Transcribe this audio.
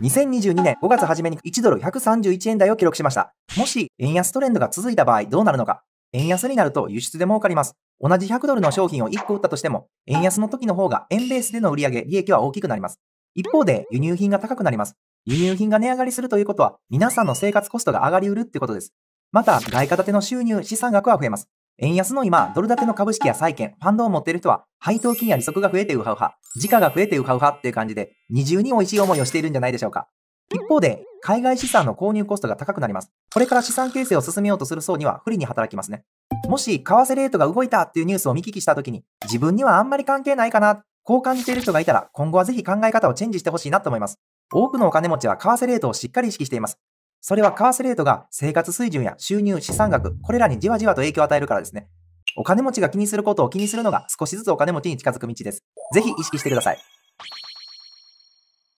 2022年5月初めに1ドル131円台を記録しました。もし円安トレンドが続いた場合どうなるのか円安になると輸出で儲かります。同じ100ドルの商品を1個売ったとしても、円安の時の方が円ベースでの売上利益は大きくなります。一方で輸入品が高くなります。輸入品が値上がりするということは、皆さんの生活コストが上がりうるってことです。また、外貨建ての収入、資産額は増えます。円安の今、ドル建ての株式や債券、ファンドを持っている人は、配当金や利息が増えてウハウハ、時価が増えてウハウハっていう感じで、二重に美味しい思いをしているんじゃないでしょうか。一方で、海外資産の購入コストが高くなります。これから資産形成を進めようとする層には不利に働きますね。もし、為替レートが動いたっていうニュースを見聞きした時に、自分にはあんまり関係ないかな、こう感じている人がいたら、今後はぜひ考え方をチェンジしてほしいなと思います。多くのお金持ちは為替レートをしっかり意識しています。それは為替レートが生活水準や収入、資産額、これらにじわじわと影響を与えるからですね。お金持ちが気にすることを気にするのが少しずつお金持ちに近づく道です。ぜひ意識してください。